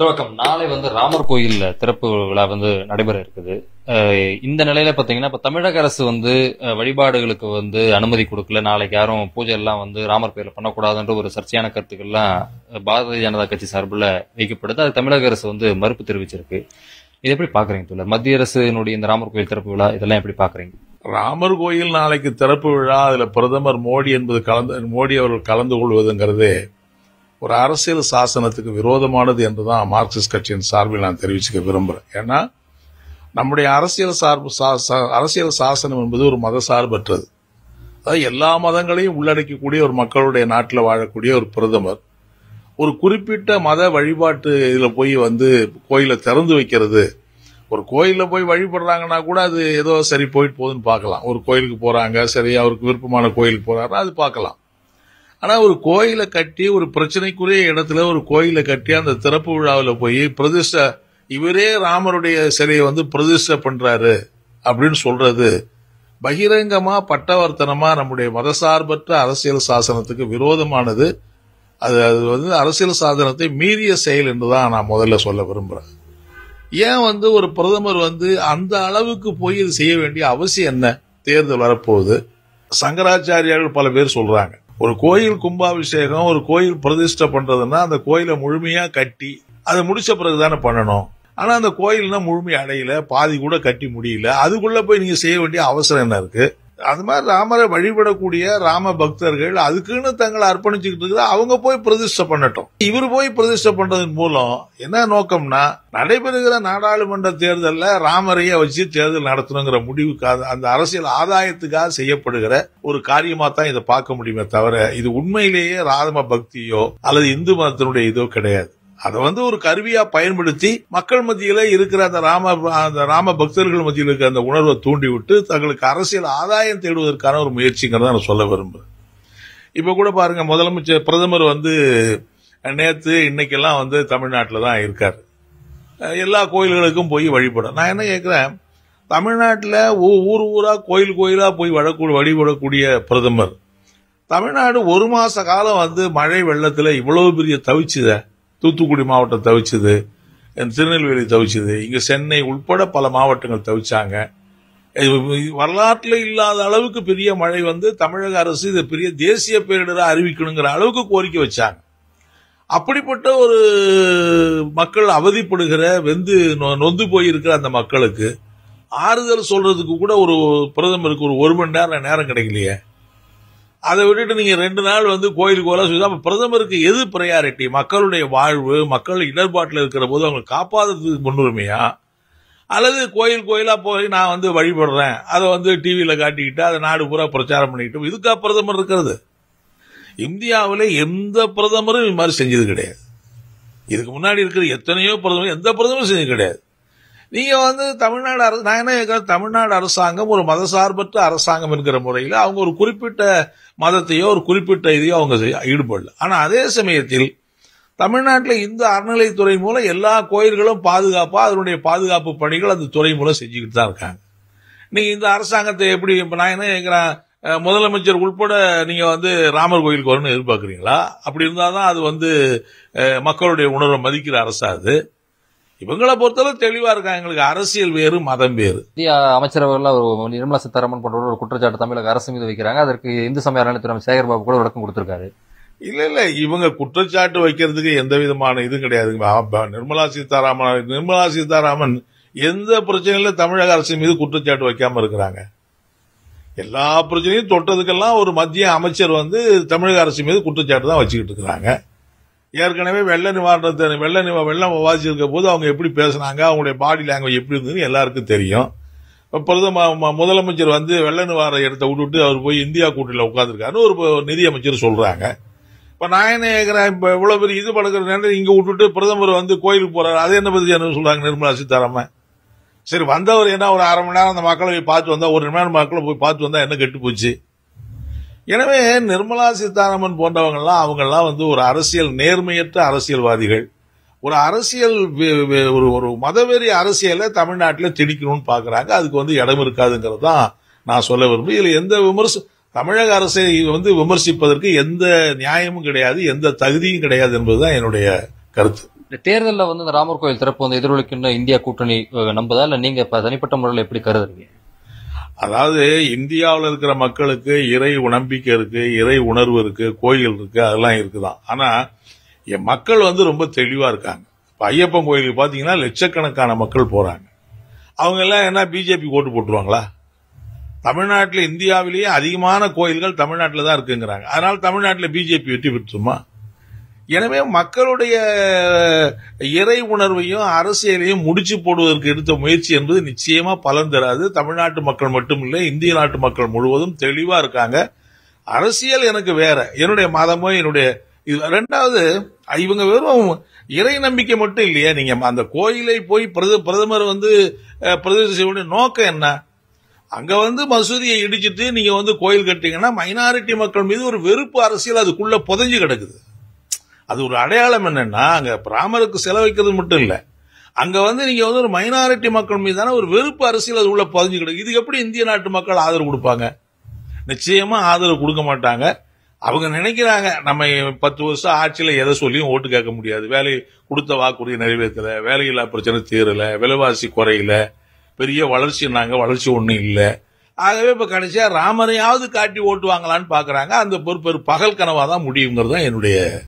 துவக்கம் நாளை வந்து ராமர் கோயில்ல திறப்பு விழா வந்து நடைபெற இருக்குது இந்த நிலையில பாத்தீங்கன்னா இப்ப தமிழக அரசு வந்து வழிபாடுகளுக்கு வந்து அனுமதி கொடுக்கல நாளைக்கு யாரும் பூஜை எல்லாம் வந்து ராமர் பேர்ல பண்ணக்கூடாதுன்ற ஒரு சர்ச்சையான கருத்துக்கள்லாம் பாரதிய ஜனதா கட்சி சார்பில் வைக்கப்படுது அது தமிழக அரசு வந்து மறுப்பு தெரிவிச்சிருக்கு இது எப்படி பாக்குறீங்க தோழர் மத்திய அரசினுடைய இந்த ராமர் கோயில் திறப்பு விழா இதெல்லாம் எப்படி பாக்குறீங்க ராமர் கோயில் நாளைக்கு திறப்பு விழா அதுல பிரதமர் மோடி என்பது கலந்து மோடி அவர்கள் கலந்து கொள்வதுங்கிறது ஒரு அரசியல் சாசனத்துக்கு விரோதமானது என்றுதான் மார்க்சிஸ்ட் கட்சியின் சார்பில் நான் தெரிவிச்சுக்க விரும்புகிறேன் ஏன்னா நம்முடைய அரசியல் சார்பு அரசியல் சாசனம் என்பது ஒரு மத சார்பற்றது அதாவது எல்லா மதங்களையும் உள்ளடக்கக்கூடிய ஒரு மக்களுடைய நாட்டில் வாழக்கூடிய ஒரு பிரதமர் ஒரு குறிப்பிட்ட மத வழிபாட்டு இதில் போய் வந்து கோயிலை திறந்து வைக்கிறது ஒரு கோயிலில் போய் வழிபடுறாங்கன்னா கூட அது ஏதோ சரி போயிட்டு போகுதுன்னு பார்க்கலாம் ஒரு கோயிலுக்கு போகிறாங்க சரி அவருக்கு விருப்பமான கோயிலுக்கு போகிறாருன்னா அது பார்க்கலாம் ஆனா ஒரு கோயிலை கட்டி ஒரு பிரச்சனைக்குரிய இடத்துல ஒரு கோயிலை கட்டி அந்த திறப்பு விழாவில் போய் பிரதிஷ்டை இவரே ராமருடைய சிலையை வந்து பிரதிஷ்டை பண்றாரு அப்படின்னு சொல்றது பகிரங்கமா பட்டவர்த்தனமா நம்முடைய மதசார்பற்ற அரசியல் சாசனத்துக்கு விரோதமானது அது அது வந்து அரசியல் சாதனத்தை மீறிய செயல் என்றுதான் நான் முதல்ல சொல்ல விரும்புறேன் ஏன் வந்து ஒரு பிரதமர் வந்து அந்த அளவுக்கு போய் இது செய்ய வேண்டிய அவசியம் என்ன தேர்தல் வரப்போகுது சங்கராச்சாரியார்கள் பல பேர் சொல்றாங்க ஒரு கோயில் கும்பாபிஷேகம் ஒரு கோயில் பிரதிஷ்டை பண்றதுன்னா அந்த கோயிலை முழுமையா கட்டி அதை முடிச்ச பிறகு தானே பண்ணணும் ஆனா அந்த கோயில்னா முழுமை அடையில பாதி கூட கட்டி முடியல அதுக்குள்ள போய் நீங்க செய்ய வேண்டிய அவசரம் என்ன இருக்கு அது மாதிரி ராமரை வழிபடக்கூடிய ராம பக்தர்கள் அதுக்குன்னு தங்களை அர்ப்பணிச்சுக்கிட்டு இருக்குது அவங்க போய் பிரதிஷ்டை பண்ணட்டும் இவர் போய் பிரதிஷ்டை பண்றதன் மூலம் என்ன நோக்கம்னா நடைபெறுகிற நாடாளுமன்ற தேர்தலில் ராமரைய வச்சு தேர்தல் நடத்தணுங்கிற முடிவுக்காக அந்த அரசியல் ஆதாயத்துக்காக செய்யப்படுகிற ஒரு காரியமா தான் இதை பார்க்க முடியுமே தவிர இது உண்மையிலேயே ராம பக்தியோ அல்லது இந்து மதத்தினுடைய இதோ கிடையாது அதை வந்து ஒரு கருவியா பயன்படுத்தி மக்கள் மத்தியில இருக்கிற அந்த ராம அந்த ராம பக்தர்கள் மத்தியில் இருக்கிற அந்த உணர்வை தூண்டி விட்டு தங்களுக்கு அரசியல் ஆதாயம் தேடுவதற்கான ஒரு முயற்சிங்கிறத நான் சொல்ல விரும்புகிறேன் இப்ப கூட பாருங்க முதலமைச்சர் பிரதமர் வந்து நேத்து இன்னைக்கெல்லாம் வந்து தமிழ்நாட்டில் தான் இருக்கார் எல்லா கோயில்களுக்கும் போய் வழிபடும் நான் என்ன கேட்கிறேன் தமிழ்நாட்டில் ஊர் ஊரா கோயில் கோயிலா போய் வழக்கூட வழிபடக்கூடிய பிரதமர் தமிழ்நாடு ஒரு மாச காலம் வந்து மழை வெள்ளத்தில் இவ்வளவு பெரிய தவிச்சுதான் தூத்துக்குடி மாவட்டம் தவிச்சது திருநெல்வேலி தவிச்சது இங்கே சென்னை உள்பட பல மாவட்டங்கள் தவிச்சாங்க வரலாற்றில் இல்லாத அளவுக்கு பெரிய மழை வந்து தமிழக அரசு இதை பெரிய தேசிய பேரிடராக அறிவிக்கணுங்கிற அளவுக்கு கோரிக்கை வச்சாங்க அப்படிப்பட்ட ஒரு மக்கள் அவதிப்படுகிற வெந்து நொந்து போயிருக்கிற அந்த மக்களுக்கு ஆறுதல் சொல்றதுக்கு கூட ஒரு பிரதமருக்கு ஒரு ஒரு மணி நேரம் நேரம் கிடைக்கலையே அதை விட்டுட்டு நீங்க ரெண்டு நாள் வந்து கோயிலுக்கு ஓல சொல்லி பிரதமருக்கு எது ப்ரையாரிட்டி மக்களுடைய வாழ்வு மக்கள் இடர்பாட்டில் இருக்கிற போது அவங்க காப்பாதுறதுக்கு முன்னுரிமையா அல்லது கோயில் கோயிலாக போய் நான் வந்து வழிபடுறேன் அதை வந்து டிவியில் காட்டிக்கிட்டு அதை நாடு பூரா பிரச்சாரம் பண்ணிக்கிட்டு இதுக்கா பிரதமர் இருக்கிறது இந்தியாவில் எந்த பிரதமரும் இது மாதிரி செஞ்சது கிடையாது இதுக்கு முன்னாடி இருக்கிற எத்தனையோ பிரதமர் எந்த பிரதமரும் செஞ்சது கிடையாது நீங்க வந்து தமிழ்நாடு அரசு நான் என்ன கேட்கிறேன் தமிழ்நாடு அரசாங்கம் ஒரு மத சார்பற்ற அரசாங்கம் என்கிற முறையில் அவங்க ஒரு குறிப்பிட்ட மதத்தையோ ஒரு குறிப்பிட்ட இதையோ அவங்க ஈடுபடல ஆனா அதே சமயத்தில் தமிழ்நாட்டில் இந்து அறநிலைத்துறை மூலம் எல்லா கோயில்களும் பாதுகாப்பா அதனுடைய பாதுகாப்பு பணிகள் அந்த துறை மூலம் செஞ்சுக்கிட்டு தான் இருக்காங்க நீங்க இந்த அரசாங்கத்தை எப்படி நான் என்ன கேட்கிறேன் முதலமைச்சர் உள்பட நீங்க வந்து ராமர் கோயிலுக்கு வரணும்னு எதிர்பார்க்குறீங்களா அப்படி இருந்தால் தான் அது வந்து மக்களுடைய உணர்வை மதிக்கிற அரசா அது இவங்களை பொறுத்தளவு தெளிவா இருக்காங்க எங்களுக்கு அரசியல் வேறு மதம் வேறு இந்திய அமைச்சரவையில் ஒரு நிர்மலா சீதாராமன் போன்ற ஒரு குற்றச்சாட்டு தமிழக அரசு மீது வைக்கிறாங்க அதற்கு இந்து சமய அறநிலையத்துறை அமைச்சர் சேகர்பாபு கூட விளக்கம் கொடுத்திருக்காரு இல்ல இல்ல இவங்க குற்றச்சாட்டு வைக்கிறதுக்கு எந்த விதமான இதுவும் கிடையாது நிர்மலா சீதாராமன் நிர்மலா சீதாராமன் எந்த பிரச்சனையில தமிழக அரசு மீது குற்றச்சாட்டு வைக்காம இருக்கிறாங்க எல்லா பிரச்சனையும் தொட்டதுக்கெல்லாம் ஒரு மத்திய அமைச்சர் வந்து தமிழக அரசு மீது குற்றச்சாட்டு தான் வச்சுக்கிட்டு இருக்கிறாங்க ஏற்கனவே வெள்ள நிவாரணத்தை வெள்ள நிவா வெள்ளம் வாசிச்சிருக்க போது அவங்க எப்படி பேசினாங்க அவங்களுடைய பாடி லாங்குவேஜ் எப்படி இருந்ததுன்னு எல்லாருக்கும் தெரியும் பிரதம முதலமைச்சர் வந்து வெள்ள நிவாரண இடத்த விட்டுட்டு அவர் போய் இந்தியா கூட்டில் உட்காந்துருக்காருன்னு ஒரு நிதியமைச்சர் சொல்றாங்க இப்போ நான் என்ன இப்போ இவ்வளோ பெரிய இது படுக்கிற நேரம் இங்கே விட்டுட்டு பிரதமர் வந்து கோயிலுக்கு போறாரு அது என்ன பற்றி என்ன சொல்றாங்க நிர்மலா சீதாராமன் சரி வந்தவர் என்ன ஒரு அரை மணி நேரம் அந்த மக்களை போய் பார்த்து வந்தா ஒரு மணி நேரம் மக்களை போய் பார்த்து வந்தா என்ன கெட்டு போச்சு எனவே நிர்மலா சீதாராமன் போன்றவங்கெல்லாம் அவங்கெல்லாம் வந்து ஒரு அரசியல் நேர்மையற்ற அரசியல்வாதிகள் ஒரு அரசியல் ஒரு ஒரு மதவெறி அரசியலை தமிழ்நாட்டில் திணிக்கணும்னு பார்க்குறாங்க அதுக்கு வந்து இடம் இருக்காதுங்கிறது தான் நான் சொல்ல விரும்புகிறேன் இதில் எந்த விமர்ச தமிழக அரசை வந்து விமர்சிப்பதற்கு எந்த நியாயமும் கிடையாது எந்த தகுதியும் கிடையாது என்பதுதான் என்னுடைய கருத்து இந்த தேர்தலில் வந்து இந்த ராமர் கோயில் திறப்பு வந்து எதிரொலிக்கின்ற இந்தியா கூட்டணி நம்புதா இல்லை நீங்கள் இப்போ தனிப்பட்ட முறையில் எப்படி கருதுறீங்க அதாவது இந்தியாவில் இருக்கிற மக்களுக்கு இறை நம்பிக்கை இருக்கு இறை உணர்வு இருக்கு கோயில் இருக்கு அதெல்லாம் இருக்குதான் ஆனா என் மக்கள் வந்து ரொம்ப தெளிவா இருக்காங்க இப்ப ஐயப்பன் கோயிலுக்கு பாத்தீங்கன்னா லட்சக்கணக்கான மக்கள் போறாங்க அவங்க எல்லாம் என்ன பிஜேபி ஓட்டு போட்டுருவாங்களா தமிழ்நாட்டில் இந்தியாவிலேயே அதிகமான கோயில்கள் தமிழ்நாட்டில் தான் இருக்குங்கிறாங்க அதனால தமிழ்நாட்டில் பிஜேபி வெற்றி பெற்றுமா எனவே மக்களுடைய இறை உணர்வையும் அரசியலையும் முடிச்சு போடுவதற்கு எடுத்த முயற்சி என்பது நிச்சயமா பலன் தராது தமிழ்நாட்டு மக்கள் மட்டுமில்லை இந்திய நாட்டு மக்கள் முழுவதும் தெளிவா இருக்காங்க அரசியல் எனக்கு வேற என்னுடைய மதமோ என்னுடைய இது ரெண்டாவது இவங்க வெறும் இறை நம்பிக்கை மட்டும் இல்லையா நீங்க அந்த கோயிலை போய் பிரதமர் வந்து பிரதிநிதி செய்ய நோக்கம் என்ன அங்க வந்து மசூதியை இடிச்சிட்டு நீங்க வந்து கோயில் கட்டிங்கன்னா மைனாரிட்டி மக்கள் மீது ஒரு வெறுப்பு அரசியல் அதுக்குள்ள புதஞ்சு கிடக்குது அது ஒரு அடையாளம் என்னன்னா அங்க பிராமருக்கு செலவைக்கிறது மட்டும் இல்லை அங்க வந்து நீங்க வந்து ஒரு மைனாரிட்டி மக்கள் மீதான ஒரு வெறுப்பு அரசியல் அது உள்ள பதிஞ்சு கிடக்கு இதுக்கு எப்படி இந்திய நாட்டு மக்கள் ஆதரவு கொடுப்பாங்க நிச்சயமா ஆதரவு கொடுக்க மாட்டாங்க அவங்க நினைக்கிறாங்க நம்ம பத்து வருஷம் ஆட்சியில் எதை சொல்லியும் ஓட்டு கேட்க முடியாது வேலை கொடுத்த வாக்குறுதி நிறைவேற்றல வேலையில்லா பிரச்சனை தீரல விலைவாசி குறையில பெரிய வளர்ச்சி நாங்க வளர்ச்சி ஒன்றும் இல்லை ஆகவே இப்போ கடைசியாக ராமரையாவது காட்டி ஓட்டுவாங்களான்னு பார்க்குறாங்க அந்த பொறுப்பு பகல் கனவாதான் தான் முடியுங்கிறது தான் என்னுடைய